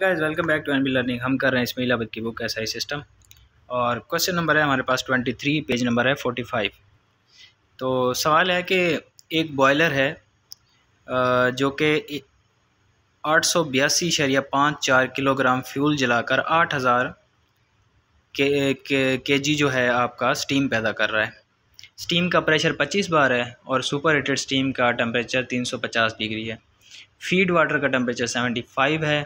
guys welcome back to N B learning हम कर रहे हैं इसमें इलाबद की बुक ऐसा ही सिस्टम और क्वेश्चन नंबर है हमारे पास ट्वेंटी थ्री पेज नंबर है फोर्टी फाइव तो सवाल है कि एक बॉयलर है जो कि आठ सौ बयासी शरिया पाँच चार किलोग्राम फ्यूल जलाकर आठ हज़ार के, के, के जी जो है आपका स्टीम पैदा कर रहा है स्टीम का प्रेशर पच्चीस बार है और सुपर हीटेड स्टीम का टेम्परेचर तीन सौ पचास डिग्री है फीड वाटर का टेम्परेचर सेवेंटी फाइव है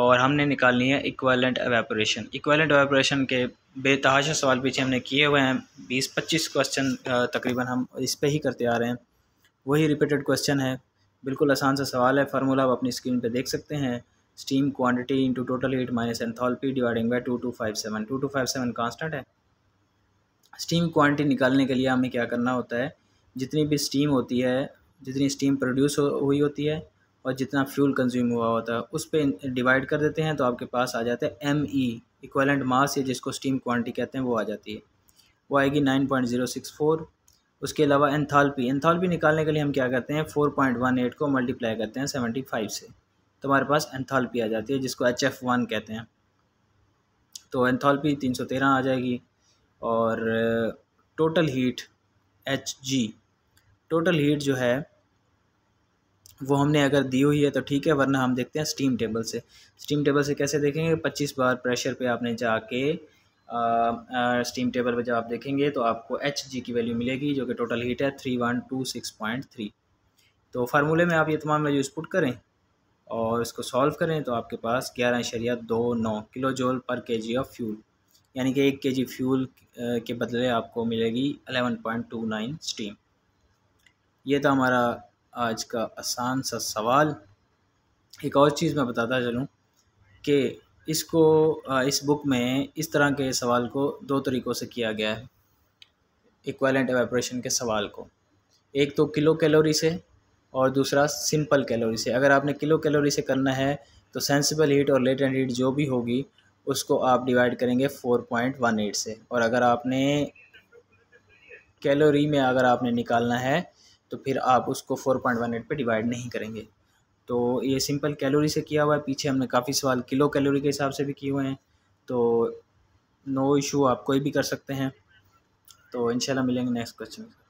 और हमने निकालनी है इक्वलेंट एवेपोरेशन इक्वलेंट एवेपोरेशन के बेतहाशा सवाल पीछे हमने किए हुए हैं बीस पच्चीस क्वेश्चन तकरीबन हम इस पर ही करते आ रहे हैं वही रिपीटेड क्वेश्चन है बिल्कुल आसान सा सवाल है फार्मूला आप अपनी स्क्रीन पे देख सकते हैं steam quantity into total heat minus enthalpy dividing by two two five seven two two five seven constant है स्टीम क्वांटिटी निकालने के लिए हमें क्या करना होता है जितनी भी स्टीम होती है जितनी स्टीम प्रोड्यूस हो, हुई होती है और जितना फ्यूल कंज्यूम हुआ होता है उस पर डिवाइड कर देते हैं तो आपके पास आ जाता है एम ई इक्वलेंट मास या जिसको स्टीम क्वान्टी कहते हैं वो आ जाती है वो आएगी nine point zero six four उसके अलावा एंथालपी एंथालपी निकालने के लिए हम क्या करते हैं फोर पॉइंट वन एट को मल्टीप्लाई करते हैं सेवेंटी फाइव से तो हमारे पास एंथालपी आ जाती है जिसको एच एफ वन कहते हैं तो एंथालपी तीन सौ तेरह आ जाएगी और total heat H G total heat जो है वो हमने अगर दी हुई है तो ठीक है वरना हम देखते हैं स्टीम टेबल से स्टीम टेबल से कैसे देखेंगे पच्चीस बार प्रेशर पर आपने जाके स्टीम टेबल पर जब आप देखेंगे तो आपको एच जी की वैल्यू मिलेगी जो कि टोटल हीट है three one two six point three तो फार्मूले में आप ये तमाम वैल्यूज पुट करें और इसको सॉल्व करें तो आपके पास ग्यारह शरिया दो नौ किलो जोल पर के जी ऑफ फ्यूल यानी कि एक के जी फ्यूल के बदले आपको मिलेगी eleven point two nine steam ये था हमारा आज का आसान सा सवाल एक और चीज़ मैं बताता चलूँ कि इसको इस बुक में इस तरह के सवाल को दो तरीक़ों से किया गया है इक्वलेंट एवेपरेशन के सवाल को एक तो किलो कैलोरी से और दूसरा सिंपल कैलोरी से अगर आपने किलो कैलोरी से करना है तो सेंसिबल हीट और लेटेंट हीट जो भी होगी उसको आप डिवाइड करेंगे फोर पॉइंट वन एट से और अगर आपने कैलोरी में अगर आपने निकालना है तो फिर आप उसको फोर पॉइंट वन एट पर डिवाइड नहीं करेंगे तो ये सिंपल कैलोरी से किया हुआ है पीछे हमने काफ़ी सवाल किलो कैलोरी के हिसाब से भी किए हुए हैं तो नो इशू आप कोई भी कर सकते हैं तो इंशाल्लाह मिलेंगे नेक्स्ट क्वेश्चन में